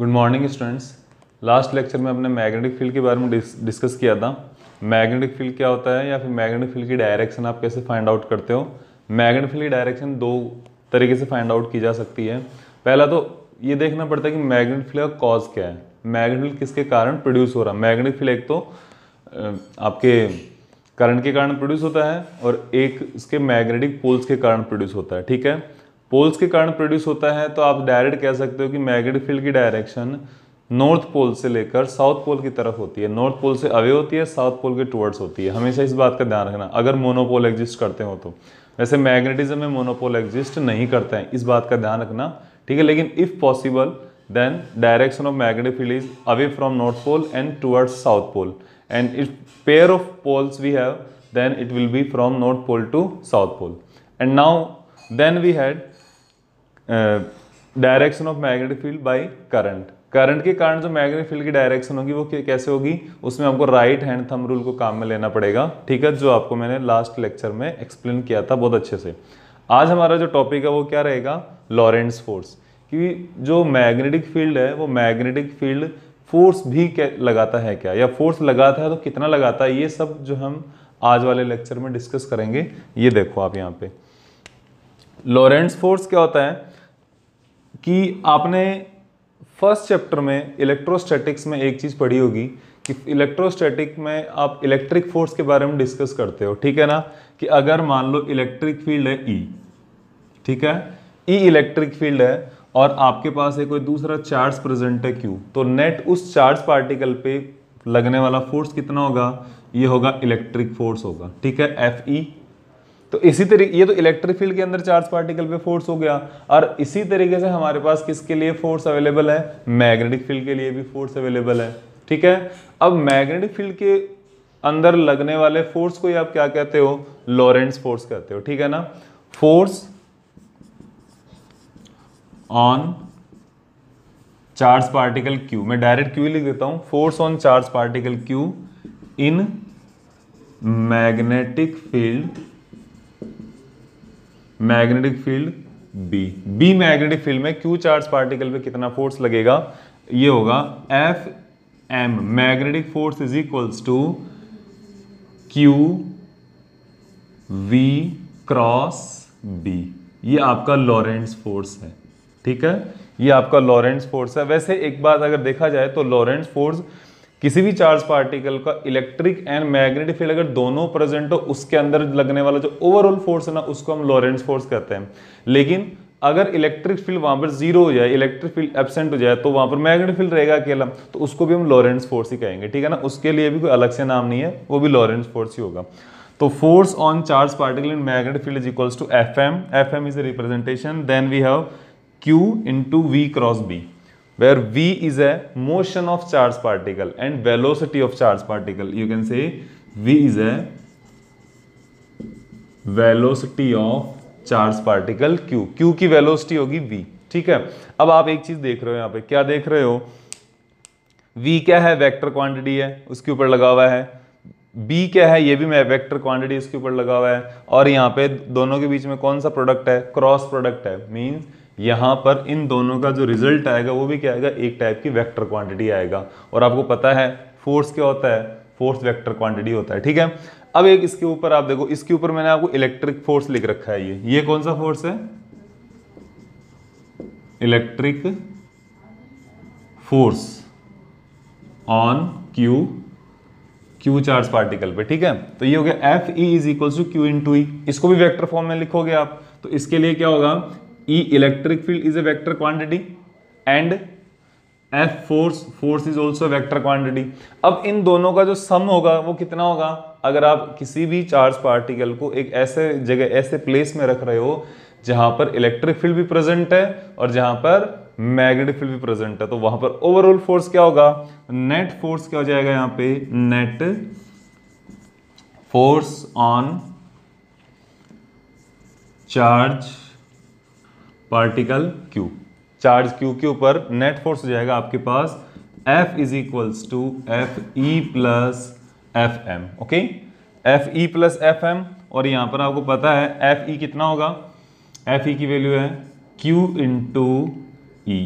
Good morning students last lecture में हमने magnetic field के बारे में डिस्कस किया था मैग्नेटिक फील्ड क्या होता है या फिर मैग्नेटिक फील्ड की डायरेक्शन आप कैसे फाइंड आउट करते हो मैग्नेटिक फील्ड की डायरेक्शन दो तरीके से फाइंड आउट की जा सकती है पहला तो ये देखना पड़ता है कि मैग्नेटिक फील्ड का कॉज क्या है मैग्नेटिक फील्ड किसके कारण प्रोड्यूस हो रहा है मैग्नेटिक फील्ड एक तो आपके करंट के कारण प्रोड्यूस होता है और एक इसके मैग्नेटिक पोल्स के कारण प्रोड्यूस होता है ठीक है पोल्स के कारण प्रोड्यूस होता है तो आप डायरेक्ट कह सकते हो कि मैग्नेटिक फील्ड की डायरेक्शन नॉर्थ पोल से लेकर साउथ पोल की तरफ होती है नॉर्थ पोल से अवे होती है साउथ पोल के टुवर्ड्स होती है हमेशा इस बात का ध्यान रखना अगर मोनोपोल एग्जिस्ट करते हो तो वैसे मैग्नेटिज्म में मोनोपोल एग्जिस्ट नहीं करते हैं इस बात का ध्यान रखना ठीक है लेकिन if possible then direction of magnetic field is away from north pole and towards south pole and if pair of poles we have then it will be from north pole to south pole and now then we had direction of magnetic field by current current के कारण जो magnetic field की direction होगी वो कैसे होगी उसमें आपको राइट हैंड थंब रूल को काम में लेना पड़ेगा ठीक है जो आपको मैंने लास्ट लेक्चर में एक्सप्लेन किया था बहुत अच्छे से आज हमारा जो टॉपिक है वो क्या रहेगा लॉरेंस फोर्स कि जो मैग्नेटिक फील्ड है वो मैग्नेटिक फील्ड फोर्स भी लगाता है क्या या फोर्स लगाता है तो कितना लगाता है ये सब जो हम आज वाले लेक्चर में डिस्कस करेंगे ये देखो आप यहाँ पे लॉरेंस फोर्स क्या होता है कि आपने फर्स्ट चैप्टर में इलेक्ट्रोस्टैटिक्स में एक चीज़ पढ़ी होगी कि इलेक्ट्रोस्टैटिक में आप इलेक्ट्रिक फोर्स के बारे में डिस्कस करते हो ठीक है ना कि अगर मान लो इलेक्ट्रिक फील्ड है ई e, ठीक है ई इलेक्ट्रिक फील्ड है और आपके पास है कोई दूसरा चार्ज प्रेजेंट है क्यू तो नेट उस चार्ज पार्टिकल पे लगने वाला फोर्स कितना होगा ये होगा इलेक्ट्रिक फोर्स होगा ठीक है एफ ई तो इसी तरीके ये तो इलेक्ट्रिक फील्ड के अंदर चार्ज पार्टिकल पे फोर्स हो गया और इसी तरीके से हमारे पास किसके लिए फोर्स अवेलेबल है मैग्नेटिक फील्ड के लिए भी फोर्स अवेलेबल है ठीक है अब मैग्नेटिक फील्ड के अंदर लगने वाले फोर्स को ही आप क्या कहते हो लॉरेंस फोर्स कहते हो ठीक है ना force on charge particle Q मैं डायरेक्ट क्यू लिख देता हूं force on charge particle Q in magnetic field magnetic field B B magnetic field में क्यू चार्ज पार्टिकल पे कितना फोर्स लगेगा ये होगा F M magnetic force is equals to Q V cross B ये आपका लॉरेंस फोर्स है ठीक है ये आपका लॉरेंस फोर्स है वैसे एक बात अगर देखा जाए तो लॉरेंस फोर्स किसी भी चार्ज पार्टिकल का इलेक्ट्रिक एंड मैग्नेटिक फील्ड अगर दोनों प्रेजेंट हो उसके अंदर लगने वाला जो ओवरऑल फोर्स है ना उसको हम लॉरेंस फोर्स कहते हैं लेकिन अगर इलेक्ट्रिक फील्ड वहां पर जीरो हो जाए इलेक्ट्रिक फील्ड एबसेंट हो जाए तो वहां पर मैग्नेटिक फील्ड रहेगा अकेला तो उसको भी हम लॉरेंस फोर्स ही कहेंगे ठीक है ना उसके लिए भी कोई अलग से नाम नहीं है वो भी लॉरेंस फोर्स ही होगा तो force on charge particle in magnetic field is equals to F M F M is representation then we have Q into V cross B where v is a motion of charged particle and velocity of charged particle you can say v is a velocity of charged particle q q ki velocity hogi v ठीक है अब आप एक चीज देख रहे हो यहाँ पे क्या देख रहे हो v क्या है वेक्टर क्वांटिटी है उसके ऊपर लगा हुआ है b क्या है ये भी मैं वेक्टर क्वांटिटी उसके ऊपर लगा हुआ है और यहाँ पे दोनों के बीच में कौन सा प्रोडक्ट है क्रॉस प्रोडक्ट है मीन्स यहाँ पर इन दोनों का जो रिजल्ट आएगा वो भी क्या आएगा एक टाइप की वेक्टर क्वांटिटी आएगा और आपको पता है फोर्स क्या होता है फोर्स वेक्टर क्वांटिटी होता है ठीक है अब एक इसके ऊपर आप देखो इसके ऊपर मैंने आपको इलेक्ट्रिक फोर्स लिख रखा है ये ये कौन सा फोर्स है electric force on Q Q charge particle पे ठीक है तो ये हो गया F E is equal to Q into इसको भी वेक्टर फॉर्म में लिखोगे आप तो इसके लिए क्या होगा E electric field is a vector quantity and F force force is also vector vector अब इन दोनों का जो सम होगा वो कितना होगा अगर आप किसी भी चार्ज पार्टिकल को एक ऐसे जगह ऐसे प्लेस में रख रहे हो जहां पर इलेक्ट्रिक फील्ड भी प्रेजेंट है और जहां पर मैग्नेटिक फील्ड भी प्रेजेंट है तो वहां पर ओवरऑल फोर्स क्या होगा नेट फोर्स क्या हो जाएगा यहां पे net force on charge particle Q charge Q के ऊपर नेट फोर्स हो जाएगा आपके पास F is equals to F E plus F M okay F E plus F M और यहां पर आपको पता है एफ ई कितना होगा एफ ई की वैल्यू है क्यू इन ई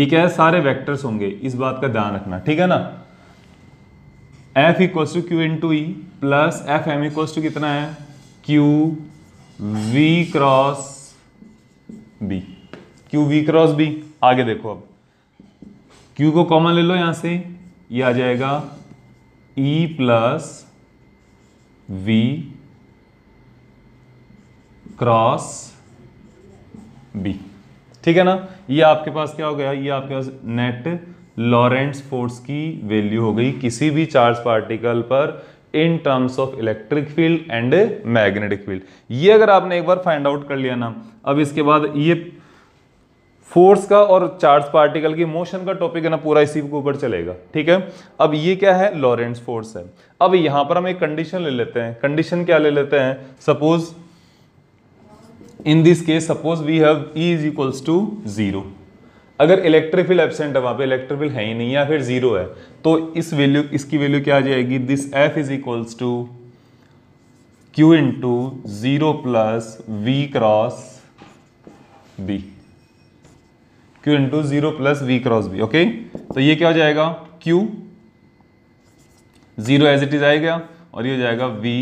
ये क्या है सारे वेक्टर्स होंगे इस बात का ध्यान रखना ठीक है ना F equals to Q to E plus F M equals to कितना है Q V cross B Q V cross B आगे देखो अब क्यू को कॉमन ले लो यहां से ये यह आ जाएगा E plus V cross B ठीक है ना ये आपके पास क्या हो गया ये आपके पास नेट लॉरेंट्स फोर्स की वैल्यू हो गई किसी भी चार्ज पार्टिकल पर in terms of electric field and magnetic field ये अगर आपने एक बार फाइंड आउट कर लिया ना अब इसके बाद ये फोर्स का और चार्ज पार्टिकल की मोशन का टॉपिक है ना पूरा इसी के ऊपर चलेगा ठीक है अब ये क्या है लॉरेंस फोर्स है अब यहां पर हम एक कंडीशन ले लेते हैं कंडीशन क्या ले लेते हैं suppose in this case suppose we have E is equals to zero अगर इलेक्ट्रिफिल एबसेंट है वहाँ पे इलेक्ट्रिफिल है ही नहीं या फिर जीरो है तो इस वैल्यू इसकी वैल्यू क्या आ जाएगी this F is equals to Q into zero plus V cross B Q into zero plus V cross B okay तो ये क्या हो जाएगा Q zero as it is आएगा और ये हो जाएगा वी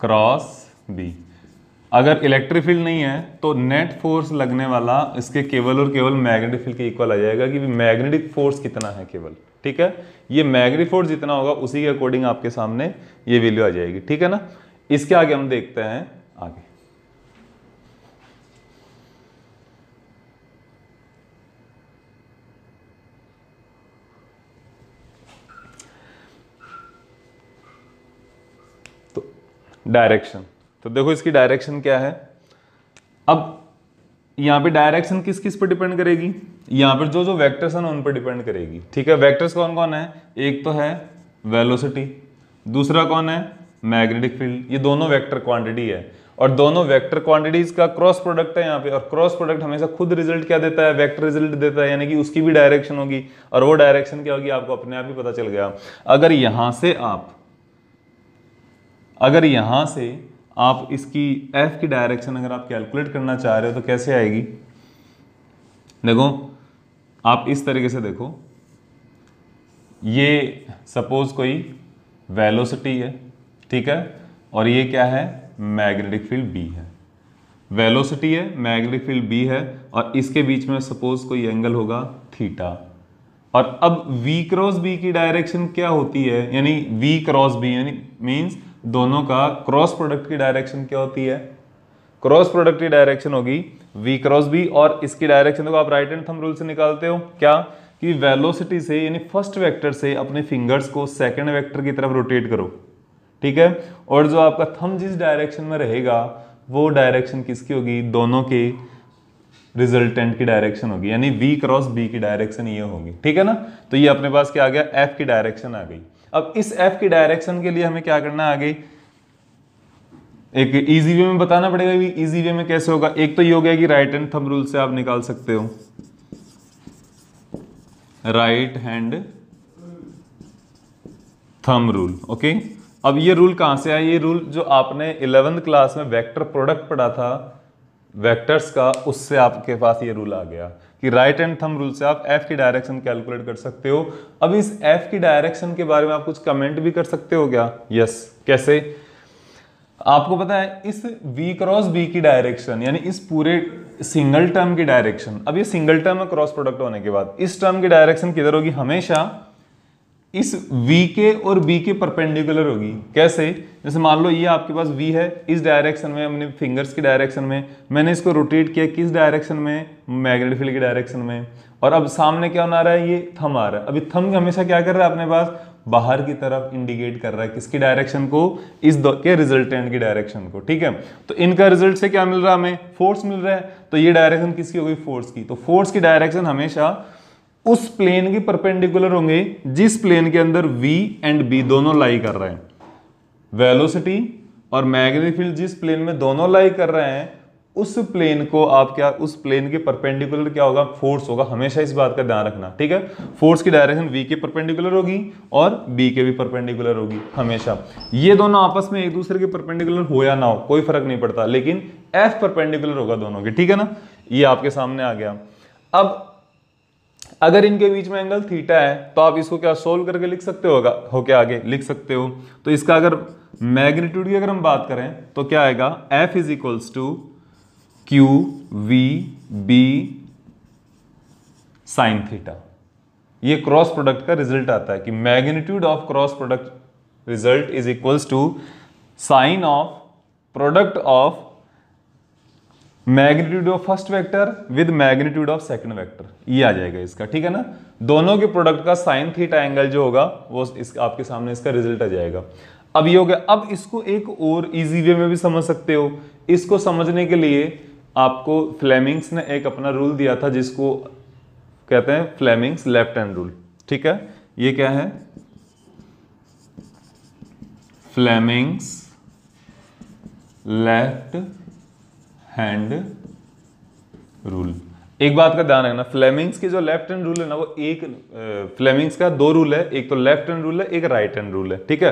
क्रॉस बी अगर इलेक्ट्रिक फील्ड नहीं है तो नेट फोर्स लगने वाला इसके केवल और केवल मैग्नेटिक फील्ड के इक्वल आ जाएगा कि मैग्नेटिक फोर्स कितना है केवल ठीक है ये मैग्नेटिक फोर्स जितना होगा उसी के अकॉर्डिंग आपके सामने ये वैल्यू आ जाएगी ठीक है ना इसके आगे हम देखते हैं आगे तो डायरेक्शन तो देखो इसकी डायरेक्शन क्या है अब यहाँ पे डायरेक्शन किस किस पर डिपेंड करेगी यहाँ पर जो जो वैक्टर्स हैं ना उन पर डिपेंड करेगी ठीक है वैक्टर्स कौन कौन है एक तो है वेलोसिटी दूसरा कौन है मैग्नेटिक फील्ड ये दोनों वेक्टर क्वांटिटी है और दोनों वेक्टर क्वांटिटीज का क्रॉस प्रोडक्ट है यहाँ पे और क्रॉस प्रोडक्ट हमेशा खुद रिजल्ट क्या देता है वेक्टर रिजल्ट देता है यानी कि उसकी भी डायरेक्शन होगी और वो डायरेक्शन क्या होगी आपको अपने आप ही पता चल गया अगर यहां से आप अगर यहां से आप इसकी एफ की डायरेक्शन अगर आप कैलकुलेट करना चाह रहे हो तो कैसे आएगी देखो आप इस तरीके से देखो ये सपोज कोई वेलोसिटी है ठीक है और ये क्या है मैग्नेटिक फील्ड बी है वेलोसिटी है मैग्नेटिक फील्ड बी है और इसके बीच में सपोज कोई एंगल होगा थीटा और अब वी क्रॉस बी की डायरेक्शन क्या होती है यानी वी क्रॉस बी यानी मींस दोनों का क्रॉस प्रोडक्ट की डायरेक्शन क्या होती है क्रॉस प्रोडक्ट की डायरेक्शन होगी वी क्रॉस बी और इसकी डायरेक्शन देखो आप राइट एंड थंब रूल से निकालते हो क्या कि वेलोसिटी से यानी फर्स्ट वेक्टर से अपने फिंगर्स को सेकंड वेक्टर की तरफ रोटेट करो ठीक है और जो आपका थम जिस डायरेक्शन में रहेगा वो डायरेक्शन किसकी होगी दोनों के रिजल्टेंट की डायरेक्शन होगी यानी वी क्रॉस बी की डायरेक्शन ये होगी ठीक है ना तो ये अपने पास क्या आ गया एफ की डायरेक्शन आ गई अब इस एफ की डायरेक्शन के लिए हमें क्या करना है आगे एक इजी वे में बताना पड़ेगा कि इजी वे में कैसे होगा एक तो ये हो गया कि राइट हैंड थंब रूल से आप निकाल सकते हो right hand thumb rule okay अब ये रूल कहां से आया ये रूल जो आपने इलेवेंथ क्लास में वेक्टर प्रोडक्ट पढ़ा था वेक्टर्स का उससे आपके पास ये रूल आ गया कि राइट एंड थम रूल से आप एफ की डायरेक्शन कैलकुलेट कर सकते हो अब इस एफ की डायरेक्शन के बारे में आप कुछ कमेंट भी कर सकते हो क्या यस yes. कैसे आपको पता है इस वी क्रॉस बी की डायरेक्शन यानी इस पूरे सिंगल टर्म की डायरेक्शन अब ये सिंगल टर्म क्रॉस प्रोडक्ट होने के बाद इस टर्म की डायरेक्शन किधर होगी हमेशा इस वी के और बी के परपेंडिकुलर होगी कैसे जैसे मान लो ये आपके पास वी है इस डायरेक्शन में हमने फिंगर्स के डायरेक्शन में मैंने इसको रोटेट किया किस डायरेक्शन में मैग्नेट फील्ड के डायरेक्शन में और अब सामने क्या होना रहा है ये थम आ रहा है अभी थम हमेशा क्या कर रहा है अपने पास बाहर की तरफ इंडिकेट कर रहा है किसकी डायरेक्शन को इस के रिजल्टेंट की डायरेक्शन को ठीक है तो इनका रिजल्ट से क्या मिल रहा है हमें फोर्स मिल रहा है तो ये डायरेक्शन किसकी होगी फोर्स की तो फोर्स की डायरेक्शन हमेशा उस प्लेन की परपेंडिकुलर होंगे जिस प्लेन के अंदर v एंड b दोनों लाई कर रहे हैं वेलोसिटी और मैग्नेटिक फील्ड जिस प्लेन में दोनों लाई कर रहे हैं उस प्लेन को आप क्या उस प्लेन के परपेंडिकुलर क्या होगा फोर्स होगा हमेशा इस बात का ध्यान रखना ठीक है फोर्स की डायरेक्शन वी के परपेंडिकुलर होगी और बी के भी परपेंडिकुलर होगी हमेशा ये दोनों आपस में एक दूसरे के परपेंडिकुलर हो या ना हो कोई फर्क नहीं पड़ता लेकिन एफ परपेंडिकुलर होगा दोनों के ठीक है ना ये आपके सामने आ गया अब अगर इनके बीच में एंगल थीटा है तो आप इसको क्या सोल्व करके लिख सकते होगा हो क्या आगे लिख सकते हो तो इसका अगर मैग्नीट्यूड की अगर हम बात करें तो क्या आएगा F is equals to Q V B sine theta ये क्रॉस प्रोडक्ट का रिजल्ट आता है कि magnitude of cross product result is equals to sine of product of magnitude of first vector with magnitude of second vector ये आ जाएगा इसका ठीक है ना दोनों के प्रोडक्ट का साइन थीटा एंगल जो होगा वो इस आपके सामने इसका रिजल्ट आ जाएगा अब ये हो गया अब इसको एक और इजी वे में भी समझ सकते हो इसको समझने के लिए आपको फ्लेमिंग्स ने एक अपना रूल दिया था जिसको कहते हैं फ्लेमिंग्स लेफ्ट हैंड रूल ठीक है ये क्या है फ्लेमिंग्स लेफ्ट हैंड रूल एक बात का ध्यान रखना फ्लेमिंग्स के जो लेफ्ट हैंड रूल है ना वो एक फ्लेमिंग्स का दो रूल है एक तो लेफ्ट हैंड रूल है एक राइट हैंड रूल है ठीक है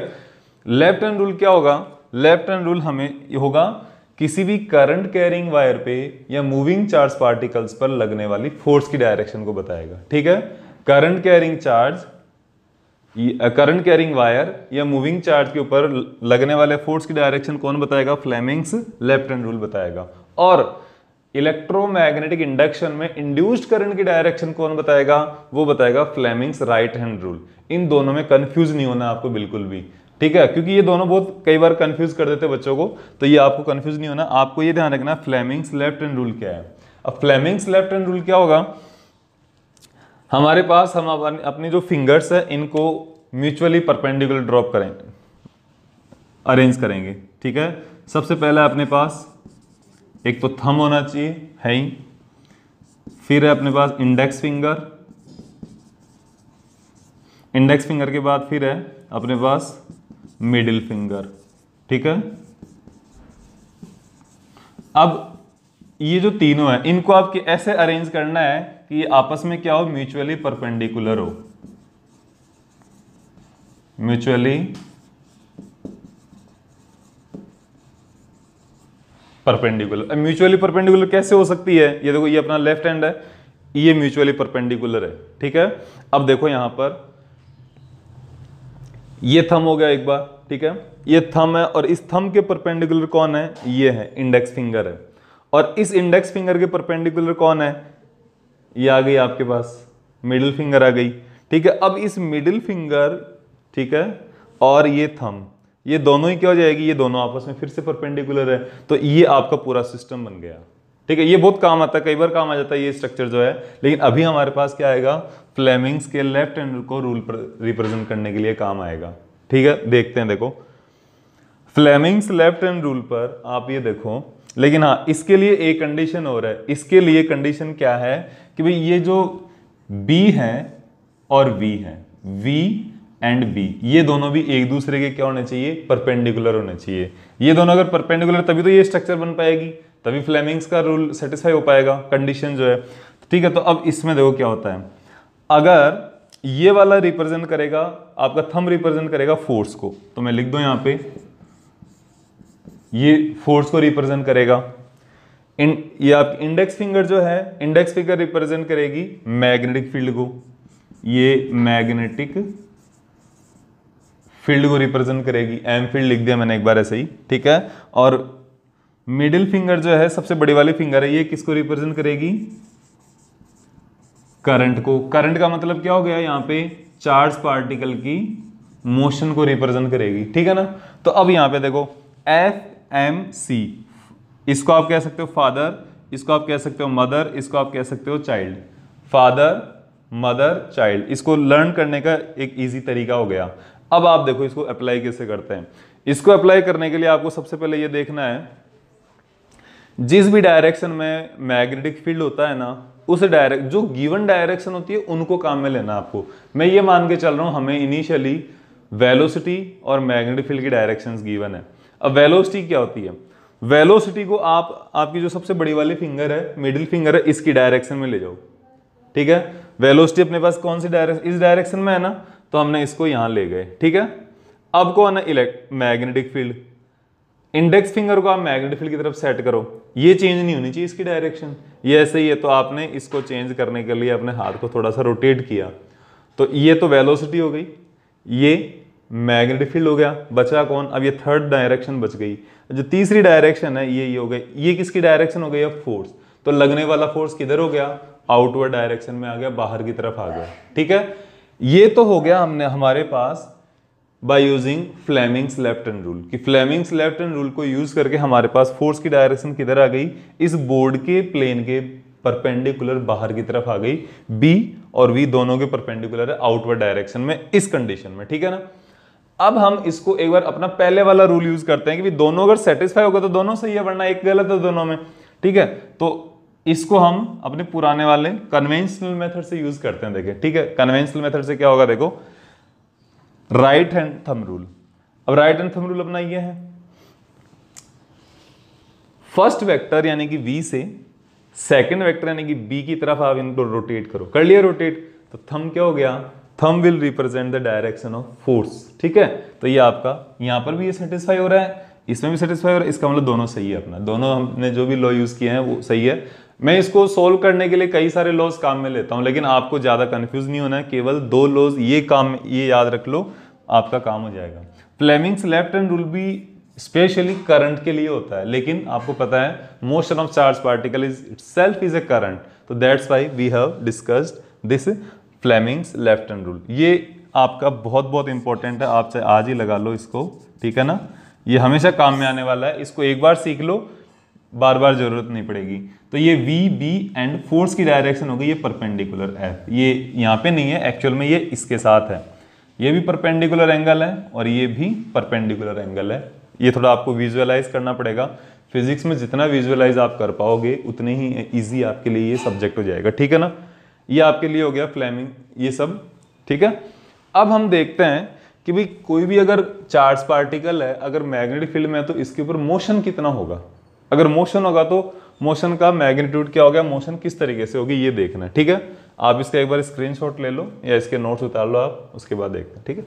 लेफ्ट हैंड रूल क्या होगा लेफ्ट हैंड रूल हमें होगा किसी भी करंट कैरिंग वायर पे या मूविंग चार्ज पार्टिकल्स पर लगने वाली फोर्स की डायरेक्शन को बताएगा ठीक है current carrying charge current carrying wire या मूविंग चार्ज के ऊपर लगने वाले फोर्स की डायरेक्शन कौन बताएगा फ्लेमिंग्स लेफ्ट हैंड रूल बताएगा और इलेक्ट्रोमैग्नेटिक इंडक्शन में इंड्यूस्ड करंट की डायरेक्शन कौन बताएगा वो बताएगा फ्लेमिंग्स राइट हैंड रूल इन दोनों में कंफ्यूज नहीं होना आपको बिल्कुल भी ठीक है क्योंकि ये दोनों बहुत कई बार कंफ्यूज कर देते बच्चों को तो ये आपको कंफ्यूज नहीं होना आपको ये ध्यान रखना फ्लेमिंग्स लेफ्ट हैंड रूल क्या है अब फ्लेमिंग्स लेफ्ट हैंड रूल क्या होगा हमारे पास हम अपनी जो फिंगर्स है इनको म्यूचुअली परपेंडिकुलर ड्रॉप करें अरेंज करेंगे ठीक है सबसे पहले अपने पास एक तो थम होना चाहिए है ही फिर है अपने पास इंडेक्स फिंगर इंडेक्स फिंगर के बाद फिर है अपने पास मिडिल फिंगर ठीक है अब ये जो तीनों है इनको आपके ऐसे अरेंज करना है कि ये आपस में क्या हो म्यूचुअली परपेंडिकुलर हो म्यूचुअली परपेंडिकुलर म्यूचुअली परपेंडिकुलर कैसे हो सकती है ये देखो ये अपना लेफ्ट हैंड है ये म्यूचुअली परपेंडिकुलर है ठीक है अब देखो यहां पर ये थम हो गया एक बार ठीक है ये थम है और इस थम के परपेंडिकुलर कौन है ये है इंडेक्स फिंगर है और इस इंडेक्स फिंगर के परपेंडिकुलर कौन है ये आ गई आपके पास मिडिल फिंगर आ गई ठीक है अब इस मिडिल फिंगर ठीक है और ये थम ये दोनों ही क्या हो जाएगी ये दोनों आपस में फिर से परपेंडिकुलर है तो ये आपका पूरा सिस्टम बन गया ठीक है ये बहुत काम आता है कई बार काम आ जाता है ये स्ट्रक्चर जो है लेकिन अभी हमारे पास क्या आएगा फ्लेमिंग्स के लेफ्ट हैंड को रूल रिप्रेजेंट करने के लिए काम आएगा ठीक है देखते हैं देखो फ्लेमिंग्स लेफ्ट एंड रूल पर आप ये देखो लेकिन हाँ इसके लिए एक कंडीशन और है इसके लिए कंडीशन क्या है कि भाई ये जो बी है और वी है वी एंड बी ये दोनों भी एक दूसरे के क्या होने चाहिए परपेंडिकुलर होने चाहिए ये दोनों अगर परपेंडिकुलर तभी तो ये स्ट्रक्चर बन पाएगी तभी फ्लेमिंग्स का रूल सेटिस्फाई हो पाएगा कंडीशन जो है ठीक है तो अब इसमें देखो क्या होता है अगर ये वाला रिप्रेजेंट करेगा आपका थम रिप्रेजेंट करेगा फोर्स को तो मैं लिख दू यहां पे ये फोर्स को रिप्रेजेंट करेगा इन ये आप इंडेक्स फिंगर जो है इंडेक्स फिंगर रिप्रेजेंट करेगी मैग्नेटिक फील्ड को ये मैग्नेटिक फील्ड को रिप्रेजेंट करेगी एम फील्ड लिख दिया मैंने एक बार ऐसे ही ठीक है और मिडिल फिंगर जो है सबसे बड़ी वाली फिंगर है ये किसको रिप्रेजेंट करेगी करंट को करंट का मतलब क्या हो गया यहाँ पे चार्ज पार्टिकल की मोशन को रिप्रेजेंट करेगी ठीक है ना तो अब यहाँ पे देखो एफ एम सी इसको आप कह सकते हो फादर इसको आप कह सकते हो मदर इसको आप कह सकते हो चाइल्ड फादर मदर चाइल्ड इसको लर्न करने का एक इजी तरीका हो गया अब आप देखो इसको अप्लाई कैसे करते हैं इसको अप्लाई करने के लिए आपको सबसे पहले ये देखना है जिस भी डायरेक्शन में मैग्नेटिक फील्ड होता है ना उस डायरेक्ट जो गिवन डायरेक्शन होती है उनको काम में लेना आपको मैं ये मान के चल रहा हूँ हमें इनिशियली वेलोसिटी और मैग्नेटिक फील्ड की डायरेक्शंस गिवन है अब वेलोसिटी क्या होती है वेलोसिटी को आप आपकी जो सबसे बड़ी वाली फिंगर है मिडिल फिंगर है इसकी डायरेक्शन में ले जाओ ठीक है वेलोसिटी अपने पास कौन सी डायरेक्शन इस डायरेक्शन में है ना तो हमने इसको यहां ले गए ठीक है अब को आना electromagnetic field index finger को आप मैग्नेटिक फील्ड की तरफ सेट करो ये चेंज नहीं होनी चाहिए इसकी डायरेक्शन ये ऐसे ही है तो आपने इसको चेंज करने के लिए अपने हाथ को थोड़ा सा रोटेट किया तो ये तो वेलोसिटी हो गई ये मैग्नेटिक फील्ड हो गया बचा कौन अब ये थर्ड डायरेक्शन बच गई जो तीसरी डायरेक्शन है ये ये हो गई ये किसकी डायरेक्शन हो गई अब फोर्स तो लगने वाला फोर्स किधर हो गया आउटवर्ड डायरेक्शन में आ गया बाहर की तरफ आ गया ठीक है ये तो हो गया हमने हमारे पास by using Fleming's left hand rule कि फ्लेमिंग्स लेफ्ट एंड रूल को यूज करके हमारे पास फोर्स की डायरेक्शन किधर आ गई इस बोर्ड के प्लेन के परपेंडिकुलर बाहर की तरफ आ गई बी और वी दोनों के परपेंडिकुलर है आउटवर्ड डायरेक्शन में इस कंडीशन में ठीक है ना अब हम इसको एक बार अपना पहले वाला रूल यूज करते हैं कि दोनों अगर सेटिस्फाई होगा तो दोनों सही है वरना एक गलत है दोनों में ठीक है तो इसको हम अपने पुराने वाले कन्वेंशनल मेथड से यूज करते हैं देखे ठीक है कन्वेंशनल मेथड से क्या होगा देखो राइट हैंड थम रूल अब राइट हैंड थम रूल अपना ये है फर्स्ट वेक्टर यानी कि वी से सेकंड वेक्टर यानी कि बी की तरफ आप इनको रोटेट करो कर लिया रोटेट तो थम क्या हो गया thumb will represent the direction of force ठीक है तो ये आपका यहां पर भी ये सेटिस्फाई हो रहा है इसमें भी सेटिस्फाई हो रहा है इसका मतलब दोनों सही है अपना दोनों हमने जो भी लॉ यूज़ किए हैं वो सही है मैं इसको सोल्व करने के लिए कई सारे लॉज काम में लेता हूँ लेकिन आपको ज़्यादा कन्फ्यूज नहीं होना है केवल दो लॉज ये काम ये याद रख लो आपका काम हो जाएगा फ्लेमिंग्स लेफ्ट एंड रूल भी स्पेशली करंट के लिए होता है लेकिन आपको पता है motion of charge particle is itself is a current तो that's why we have discussed this Fleming's left hand rule ये आपका बहुत बहुत इंपॉर्टेंट है आप चाहे आज ही लगा लो इसको ठीक है ना ये हमेशा काम में आने वाला है इसको एक बार सीख लो बार बार जरूरत नहीं पड़ेगी तो ये वी बी एंड फोर्स की डायरेक्शन होगी ये परपेंडिकुलर एफ ये यहाँ पे नहीं है एक्चुअल में ये इसके साथ है ये भी परपेंडिकुलर एंगल है और ये भी परपेंडिकुलर एंगल है ये थोड़ा आपको विजुअलाइज करना पड़ेगा फिजिक्स में जितना विजुअलाइज आप कर पाओगे उतने ही ईजी आपके लिए ये सब्जेक्ट हो जाएगा ठीक है ना ये आपके लिए हो गया फ्लैमिंग ये सब ठीक है अब हम देखते हैं कि भाई कोई भी अगर चार्ज पार्टिकल है अगर मैग्नेटिक फील्ड में है तो इसके ऊपर मोशन कितना होगा अगर मोशन होगा तो मोशन का मैग्नीट्यूड क्या हो गया मोशन किस तरीके से होगी ये देखना ठीक है आप इसका एक बार स्क्रीनशॉट ले लो या इसके नोट्स उतार लो आप उसके बाद देखना ठीक है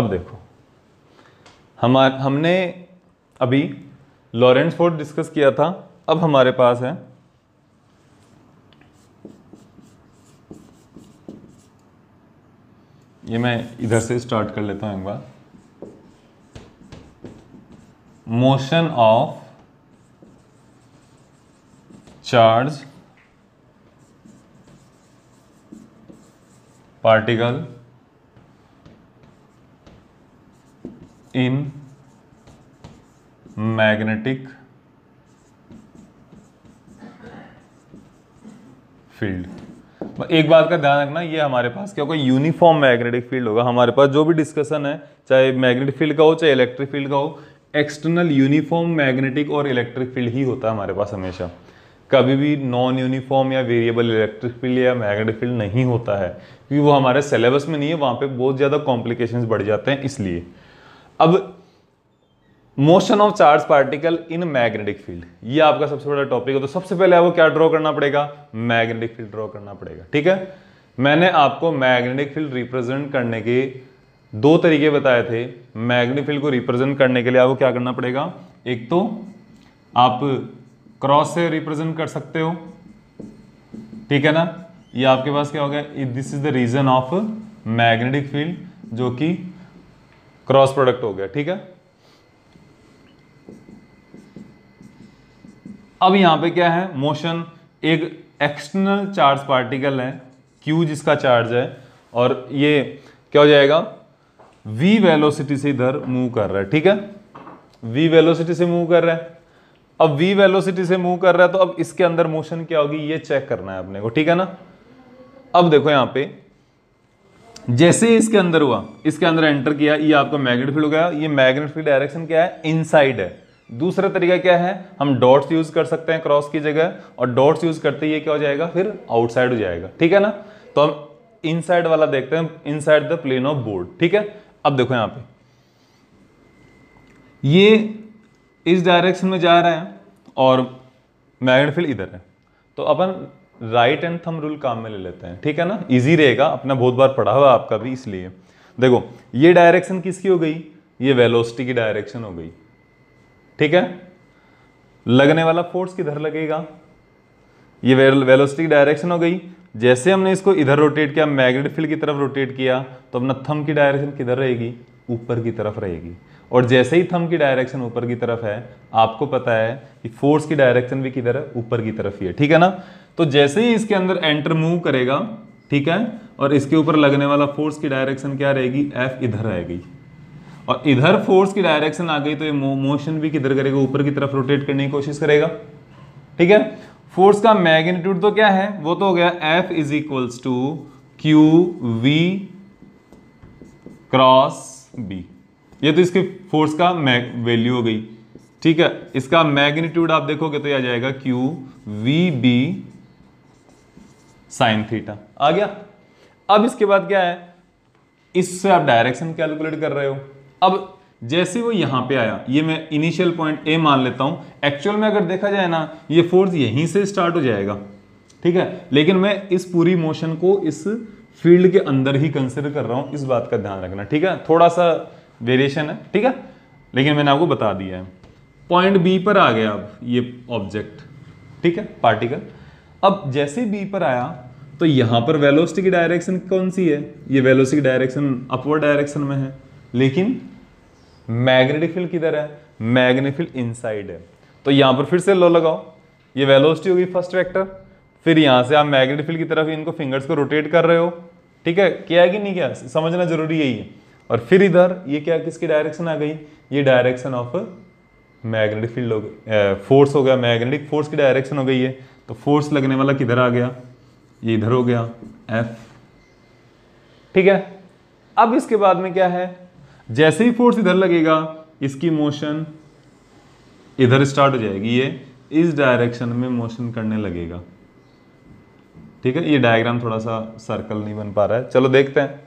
अब देखो हम हमने अभी लॉरेंस फोर्ड डिस्कस किया था अब हमारे पास है ये मैं इधर से स्टार्ट कर लेता हूं एक बार motion of charge particle in magnetic field एक बात का ध्यान रखना ये हमारे पास क्या होगा यूनिफॉर्म मैग्नेटिक फील्ड होगा हमारे पास जो भी डिस्कशन है चाहे मैग्नेटिक फील्ड का हो चाहे इलेक्ट्रिक फील्ड का हो एक्सटर्नल यूनिफॉर्म मैग्नेटिक और इलेक्ट्रिक फील्ड ही होता है हमारे पास हमेशा कभी भी नॉन यूनिफॉर्म या वेरिएबल इलेक्ट्रिक फील्ड या मैग्नेटिक फील्ड नहीं होता है क्योंकि वो हमारे सिलेबस में नहीं है वहाँ पे बहुत ज़्यादा कॉम्प्लिकेशंस बढ़ जाते हैं इसलिए अब motion of charge particle in magnetic field ये आपका सबसे बड़ा टॉपिक है तो सबसे पहले आपको क्या ड्रॉ करना पड़ेगा मैग्नेटिक फील्ड ड्रॉ करना पड़ेगा ठीक है मैंने आपको मैग्नेटिक फील्ड रिप्रेजेंट करने के दो तरीके बताए थे मैग्नेटिक फील्ड को रिप्रेजेंट करने के लिए आपको क्या करना पड़ेगा एक तो आप क्रॉस से रिप्रेजेंट कर सकते हो ठीक है ना ये आपके पास क्या हो गया this is the reason of magnetic field जो कि क्रॉस प्रोडक्ट हो गया ठीक है अब यहां पे क्या है मोशन एक एक्सटर्नल चार्ज पार्टिकल है क्यू जिसका चार्ज है और ये क्या हो जाएगा वी वेलोसिटी से इधर मूव कर रहा है ठीक है वी वेलोसिटी से मूव कर रहा है अब वी वेलोसिटी से मूव कर रहा है तो अब इसके अंदर मोशन क्या होगी ये चेक करना है अपने को ठीक है ना अब देखो यहां पे जैसे ही इसके अंदर हुआ इसके अंदर एंटर किया ये आपका मैग्नेट फील्ड हो गया ये मैग्नेट फील्ड डायरेक्शन क्या है इनसाइड है दूसरा तरीका क्या है हम डॉट्स यूज कर सकते हैं क्रॉस की जगह और डॉट्स यूज करते ही ये क्या हो जाएगा फिर आउटसाइड हो जाएगा ठीक है ना तो हम इनसाइड वाला देखते हैं inside the plane of board ठीक है अब देखो यहां पे ये इस डायरेक्शन में जा रहे हैं और मैग्नेट फील्ड इधर है तो अपन राइट एंड थम रूल काम में ले लेते हैं ठीक है ना इजी रहेगा अपना बहुत बार पढ़ा हुआ आपका भी इसलिए देखो ये डायरेक्शन किसकी हो गई ये वेलोसिटी की डायरेक्शन हो गई ठीक है लगने वाला फोर्स किधर लगेगा ये वेलोसिटी की डायरेक्शन हो गई जैसे हमने इसको इधर रोटेट किया मैग्नेट फील्ड की तरफ रोटेट किया तो अपना थम की डायरेक्शन किधर रहेगी ऊपर की तरफ रहेगी और जैसे ही थंब की डायरेक्शन ऊपर की तरफ है आपको पता है कि फोर्स की डायरेक्शन भी किधर है ऊपर की तरफ ही है ठीक है ना तो जैसे ही इसके अंदर एंटर मूव करेगा ठीक है और इसके ऊपर लगने वाला फोर्स की डायरेक्शन क्या रहेगी एफ इधर रहेगी और इधर फोर्स की डायरेक्शन आ गई तो ये मोशन भी किधर करेगा ऊपर की तरफ रोटेट करने की कोशिश करेगा ठीक है फोर्स का मैग्नीट्यूड तो क्या है वो तो हो गया F is equals to Q V cross B ये तो इसके फोर्स का वैल्यू हो गई ठीक है इसका मैग्नीट्यूड आप देखोगे तो यह आ जाएगा Q V B sine theta आ गया अब इसके बाद क्या है इससे आप डायरेक्शन कैलकुलेट कर रहे हो अब जैसे वो यहां पे आया ये मैं इनिशियल पॉइंट ए मान लेता हूं एक्चुअल में अगर देखा जाए ना ये फोर्स यहीं से स्टार्ट हो जाएगा ठीक है लेकिन मैं इस पूरी मोशन को इस फील्ड के अंदर ही कंसिडर कर रहा हूं इस बात का ध्यान रखना ठीक है थोड़ा सा वेरिएशन है ठीक है लेकिन मैंने आपको बता दिया है पॉइंट बी पर आ गया अब ये ऑब्जेक्ट ठीक है पार्टिकल अब जैसे बी पर आया तो यहां पर वेलोसिटी की डायरेक्शन कौन सी है ये वेलोसिटी की डायरेक्शन अपवर्ड डायरेक्शन में है लेकिन मैग्नेटिक फील्ड किधर है मैग्नेटिक फील्ड इनसाइड है तो यहां पर फिर से लो लगाओ ये वेलोसिटी होगी फर्स्ट वेक्टर फिर यहाँ से आप मैग्नेट फील्ड की तरफ इनको फिंगर्स को रोटेट कर रहे हो ठीक है क्या है कि नहीं क्या समझना जरूरी यही है और फिर इधर ये क्या किसकी डायरेक्शन आ गई ये डायरेक्शन ऑफ मैग्नेटिक फील्ड हो गई फोर्स हो गया मैग्नेटिक फोर्स की डायरेक्शन हो गई है तो फोर्स लगने वाला किधर आ गया ये इधर हो गया एफ ठीक है अब इसके बाद में क्या है जैसे ही फोर्स इधर लगेगा इसकी मोशन इधर स्टार्ट हो जाएगी ये इस डायरेक्शन में मोशन करने लगेगा ठीक है ये डायग्राम थोड़ा सा सर्कल नहीं बन पा रहा है चलो देखते हैं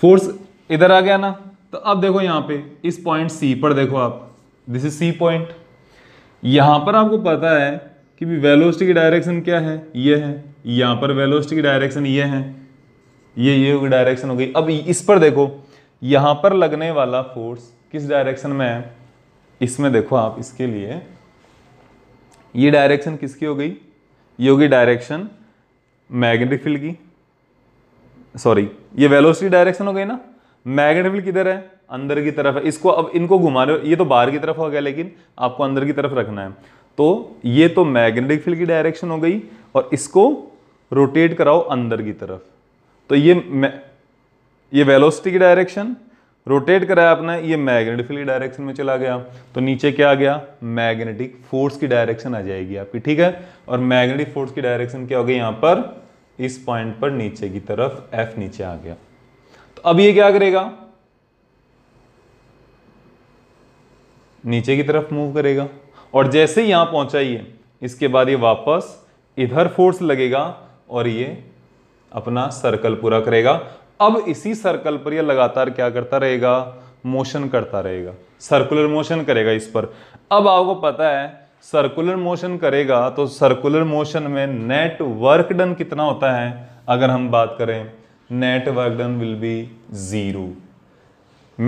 फोर्स इधर आ गया ना तो अब देखो यहां पे इस पॉइंट सी पर देखो आप दिस इज सी पॉइंट यहां पर आपको पता है कि भी की डायरेक्शन क्या है ये है यहां पर वेलोस्टी की डायरेक्शन ये है ये ये डायरेक्शन हो गई अब इस पर देखो यहां पर लगने वाला फोर्स किस डायरेक्शन में है इसमें देखो आप इसके लिए ये डायरेक्शन किसकी हो गई ये होगी डायरेक्शन मैग्नेटिक फील्ड की सॉरी ये वेलोसिटी डायरेक्शन हो गई ना मैग्नेटिक फील्ड किधर है अंदर की तरफ है इसको अब इनको घुमा रहे हो ये तो बाहर की तरफ हो गया लेकिन आपको अंदर की तरफ रखना है तो ये तो मैग्नेटिक फील्ड की डायरेक्शन हो गई और इसको रोटेट कराओ अंदर की तरफ तो ये ये वेलोसिटी की डायरेक्शन रोटेट कराया आपने ये मैग्नेटिक फील्ड डायरेक्शन में चला गया तो नीचे क्या आ गया मैग्नेटिक फोर्स की डायरेक्शन आ जाएगी आपकी ठीक है और मैग्नेटिक फोर्स की डायरेक्शन क्या हो गई यहाँ पर इस पॉइंट पर नीचे की तरफ एफ नीचे आ गया तो अब ये क्या करेगा नीचे की तरफ मूव करेगा और जैसे ही यहां पहुंचा ये इसके बाद ये वापस इधर फोर्स लगेगा और ये अपना सर्कल पूरा करेगा अब इसी सर्कल पर यह लगातार क्या करता रहेगा मोशन करता रहेगा सर्कुलर मोशन करेगा इस पर अब आपको पता है सर्कुलर मोशन करेगा तो सर्कुलर मोशन में नेट वर्क डन कितना होता है अगर हम बात करें net work done will be zero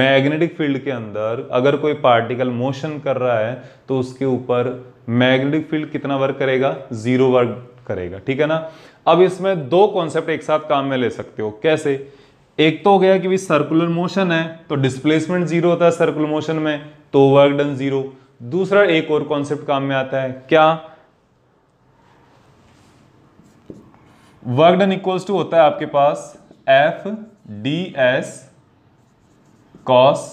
magnetic field के अंदर अगर कोई पार्टिकल मोशन कर रहा है तो उसके ऊपर मैग्नेटिक फील्ड कितना वर्क करेगा ज़ीरो वर्क करेगा ठीक है ना अब इसमें दो कॉन्सेप्ट एक साथ काम में ले सकते हो कैसे एक तो हो गया कि भाई सर्कुलर मोशन है तो डिस्प्लेसमेंट जीरो होता है सर्कुलर मोशन में तो वर्क डन जीरो दूसरा एक और कॉन्सेप्ट काम में आता है क्या वर्क डन इक्वल्स टू होता है आपके पास F D S cos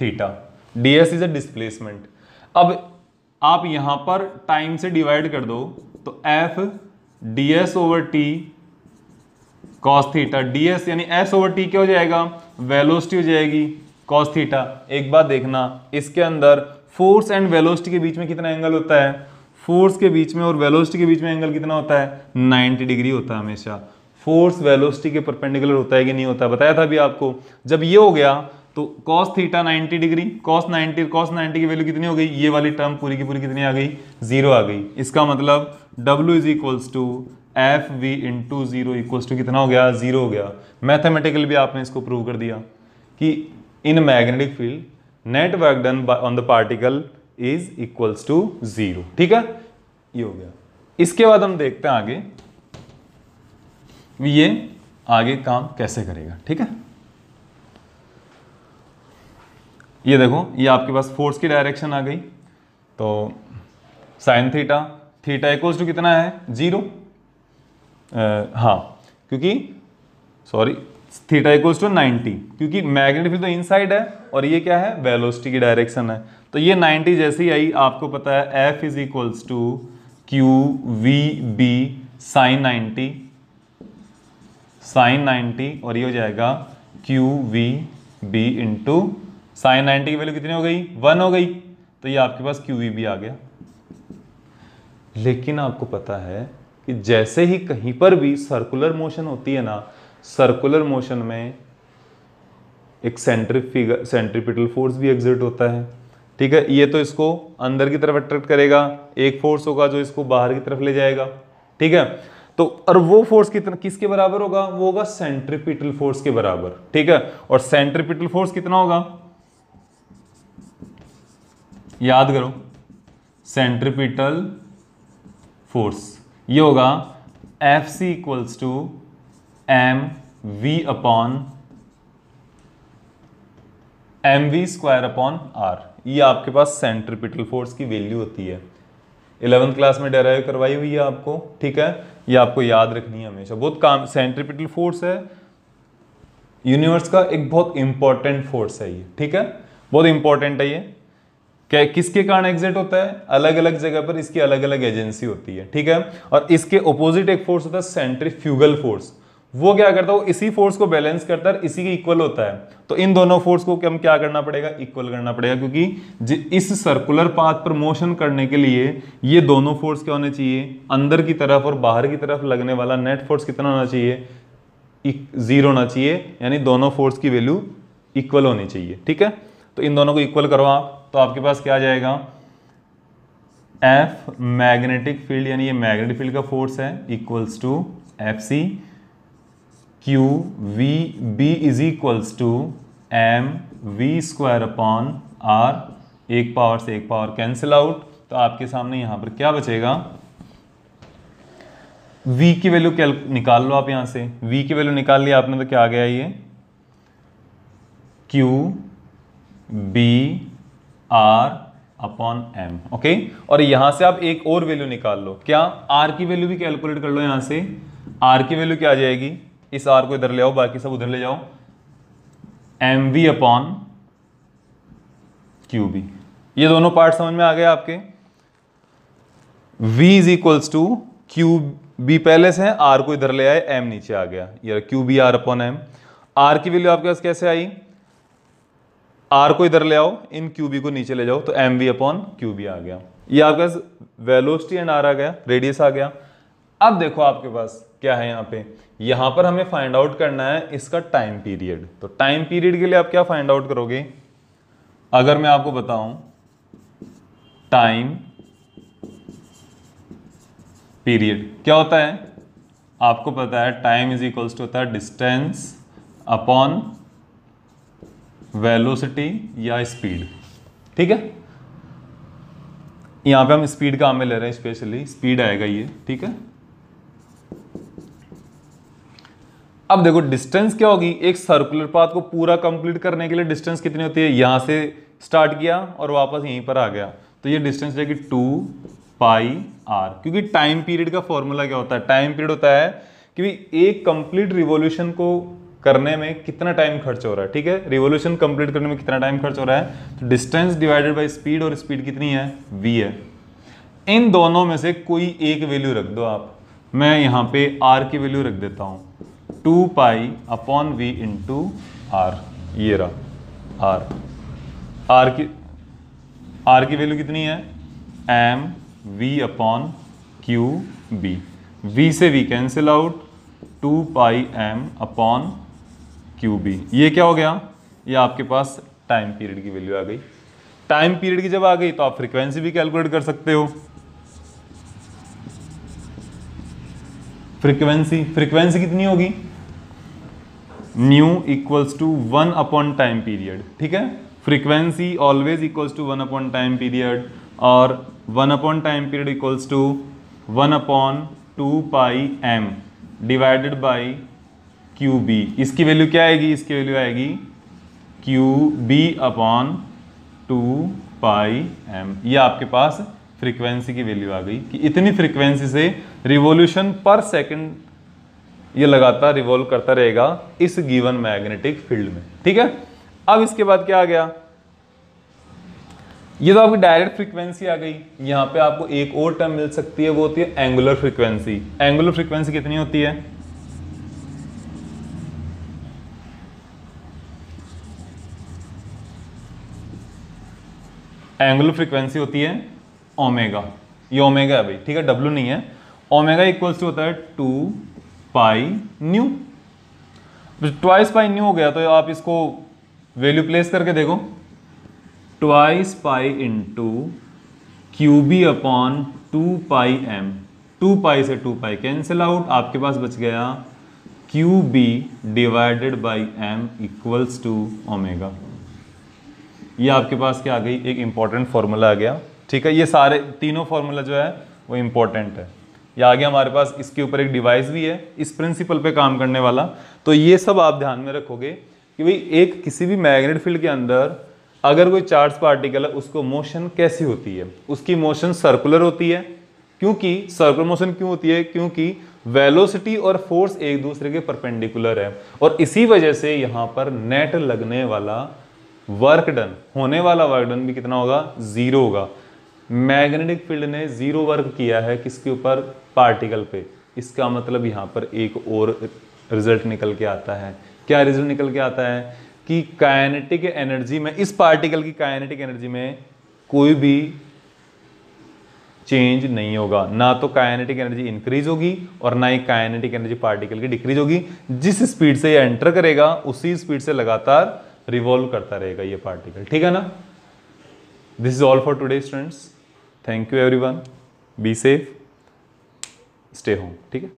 theta D S is a displacement अब आप यहां पर टाइम से डिवाइड कर दो तो F D S over T cos theta DS यानी एस ओवर टी क्या हो जाएगा वेलोसिटी हो जाएगी कॉस थीटा एक बात देखना इसके अंदर फोर्स एंड वेलोसिटी के बीच में कितना एंगल होता है फोर्स के बीच में और वेलोसिटी के बीच में एंगल कितना होता है 90 डिग्री होता है हमेशा फोर्स वेलोसिटी के परपेंडिकुलर होता है कि नहीं होता बताया था अभी आपको जब ये हो गया तो cos theta 90 degree cos 90 cos 90 की वैल्यू कितनी हो गई ये वाली टर्म पूरी की पूरी कितनी आ गई जीरो आ गई इसका मतलब W is equals to F V into zero equals to कितना हो गया जीरो हो गया मैथमेटिकल भी आपने इसको प्रूव कर दिया कि in magnetic field net work done on the particle is equals to zero ठीक है ये हो गया इसके बाद हम देखते हैं आगे ये आगे काम कैसे करेगा ठीक है ये देखो ये आपके पास फोर्स की डायरेक्शन आ गई तो sine theta theta equals to कितना है जीरो आ, हाँ क्योंकि सॉरी थीटा इक्वल्स टू 90 क्योंकि मैग्नेटिक फील्ड तो इनसाइड है और ये क्या है वेलोसिटी की डायरेक्शन है तो ये 90 जैसे ही आई आपको पता है F is equals to Q V B sine ninety sine ninety और ये हो जाएगा Q V B into sine ninety की वैल्यू कितनी हो गई वन हो गई तो ये आपके पास क्यू वी बी आ गया लेकिन आपको पता है कि जैसे ही कहीं पर भी सर्कुलर मोशन होती है ना सर्कुलर मोशन में एक सेंट्रीफिगर सेंट्रीपिटल फोर्स भी एग्जिट होता है ठीक है ये तो इसको अंदर की तरफ अट्रैक्ट करेगा एक फोर्स होगा जो इसको बाहर की तरफ ले जाएगा ठीक है तो और वो फोर्स कितना किसके बराबर होगा वो होगा सेंट्रीपिटल फोर्स के बराबर ठीक है और सेंट्रीपिटल फोर्स कितना होगा याद करो सेंट्रीपिटल फोर्स ये होगा F C equals to M V upon M V square upon R ये आपके पास सेंट्रिपिटल फोर्स की वैल्यू होती है इलेवंथ क्लास में डेराइव करवाई हुई है आपको ठीक है ये आपको याद रखनी है हमेशा बहुत काम सेंट्रिपिटल फोर्स है यूनिवर्स का एक बहुत इंपॉर्टेंट फोर्स है ये ठीक है बहुत इंपॉर्टेंट है ये क्या किसके कारण एग्जिट होता है अलग अलग जगह पर इसकी अलग अलग एजेंसी होती है ठीक है और इसके ओपोजिट एक फोर्स होता है सेंट्रीफ्यूगल फोर्स वो क्या करता है वो इसी फोर्स को बैलेंस करता है इसी के इक्वल होता है तो इन दोनों फोर्स को हम क्या करना पड़ेगा इक्वल करना पड़ेगा क्योंकि इस सर्कुलर पाथ पर मोशन करने के लिए ये दोनों फोर्स क्या होने चाहिए अंदर की तरफ और बाहर की तरफ लगने वाला नेट फोर्स कितना होना चाहिए जीरो e, होना चाहिए यानी दोनों फोर्स की वैल्यू इक्वल होनी चाहिए ठीक है तो इन दोनों को इक्वल करो आप तो आपके पास क्या आ जाएगा एफ मैग्नेटिक फील्ड यानी ये मैग्नेटिक फील्ड का फोर्स है equals to F C Q V B is equals to M V square upon R एक पावर से एक पावर कैंसिल आउट तो आपके सामने यहां पर क्या बचेगा v की वैल्यू क्या निकाल लो आप यहां से v की वैल्यू निकाल लिया आपने तो क्या आ गया ये q b R upon M okay और यहां से आप एक और वैल्यू निकाल लो क्या आर की वैल्यू भी कैलकुलेट कर लो यहां से आर की वैल्यू क्या आ जाएगी इस आर को इधर ले आओ बाकी सब उधर ले जाओ M V upon Q B ये दोनों पार्ट समझ में आ गए आपके v is equals to Q B पहले से है आर को इधर ले आए एम नीचे आ गया यार Q B R upon M R की वैल्यू आपके पास कैसे आई आर को इधर ले आओ इन क्यू बी को नीचे ले जाओ तो M V upon Q B आ गया ये आपके पास वेलोसिटी एंड आर आ गया रेडियस आ गया अब देखो आपके पास क्या है यहाँ पे यहाँ पर हमें फाइंड आउट करना है इसका टाइम पीरियड तो टाइम पीरियड के लिए आप क्या फाइंड आउट करोगे अगर मैं आपको बताऊं टाइम पीरियड क्या होता है आपको पता है टाइम इज इक्वल्स टू होता है डिस्टेंस अपॉन वेलोसिटी या स्पीड ठीक है यहां पे हम स्पीड का में ले रहे हैं स्पेशली स्पीड आएगा ये ठीक है अब देखो डिस्टेंस क्या होगी एक सर्कुलर पाथ को पूरा कंप्लीट करने के लिए डिस्टेंस कितनी होती है यहां से स्टार्ट किया और वापस यहीं पर आ गया तो ये डिस्टेंस रहेगी टू पाई आर क्योंकि टाइम पीरियड का फॉर्मूला क्या होता है टाइम पीरियड होता है कि एक कंप्लीट रिवोल्यूशन को करने में कितना टाइम खर्च हो रहा है ठीक है रिवोल्यूशन कंप्लीट करने में कितना टाइम खर्च हो रहा है तो डिस्टेंस डिवाइडेड बाई स्पीड और स्पीड कितनी है वी है इन दोनों में से कोई एक वैल्यू रख दो आप मैं यहां पे आर की वैल्यू रख देता हूं two pi upon V into R ये रहा आर आर की आर की वैल्यू कितनी है M V upon Q B V से V cancel out two pi M upon Q B ये क्या हो गया ये आपके पास टाइम पीरियड की वैल्यू आ गई टाइम पीरियड की जब आ गई तो आप फ्रीक्वेंसी भी कैलकुलेट कर सकते हो फ्रीक्वेंसी फ्रीक्वेंसी कितनी होगी nu equals to one upon time period ठीक है frequency always equals to one upon time period और one upon time period equals to one upon two pi M divided by Q B इसकी value क्या आएगी इसकी value आएगी Q B upon two pi M ये आपके पास frequency की value आ गई कि इतनी फ्रीक्वेंसी से रिवोल्यूशन पर सेकंड ये लगातार रिवॉल्व करता रहेगा इस गिवन मैग्नेटिक फील्ड में ठीक है अब इसके बाद क्या आ गया ये तो आपकी डायरेक्ट फ्रीक्वेंसी आ गई यहां पे आपको एक और टर्म मिल सकती है वो होती है एंगुलर फ्रीक्वेंसी एंगुलर फ्रीक्वेंसी कितनी होती है एंगुलर फ्रिक्वेंसी होती है ओमेगा ये ओमेगा है भाई ठीक है डब्ल्यू नहीं है ओमेगा इक्वल्स टू होता है two pi nu twice pi nu हो गया तो आप इसको वैल्यू प्लेस करके देखो twice pi into Q B upon two pi M two pi से टू पाई कैंसिल आउट आपके पास बच गया Q B divided by M equals to omega ये आपके पास क्या आ गई एक इम्पॉर्टेंट फार्मूला आ गया ठीक है ये सारे तीनों फार्मूला जो है वो इम्पॉर्टेंट है ये आ गया हमारे पास इसके ऊपर एक डिवाइस भी है इस प्रिंसिपल पे काम करने वाला तो ये सब आप ध्यान में रखोगे कि भाई एक किसी भी मैग्नेट फील्ड के अंदर अगर कोई चार्ज पार्टिकल है उसको मोशन कैसी होती है उसकी मोशन सर्कुलर होती है क्योंकि सर्कुलर मोशन क्यों होती है क्योंकि वेलोसिटी और फोर्स एक दूसरे के परपेंडिकुलर है और इसी वजह से यहाँ पर नेट लगने वाला वर्क डन होने वाला वर्क डन भी कितना होगा ज़ीरो होगा मैग्नेटिक फील्ड ने ज़ीरो वर्क किया है किसके ऊपर पार्टिकल पे इसका मतलब यहाँ पर एक और रिजल्ट निकल के आता है क्या रिजल्ट निकल के आता है कि काइनेटिक एनर्जी में इस पार्टिकल की काइनेटिक एनर्जी में कोई भी चेंज नहीं होगा ना तो काइनेटिक एनर्जी इंक्रीज होगी और ना ही काइनेटिक एनर्जी पार्टिकल की डिक्रीज होगी जिस स्पीड से यह एंटर करेगा उसी स्पीड से लगातार रिवॉल्व करता रहेगा ये पार्टिकल ठीक है ना this is all for today students thank you everyone be safe stay home ठीक है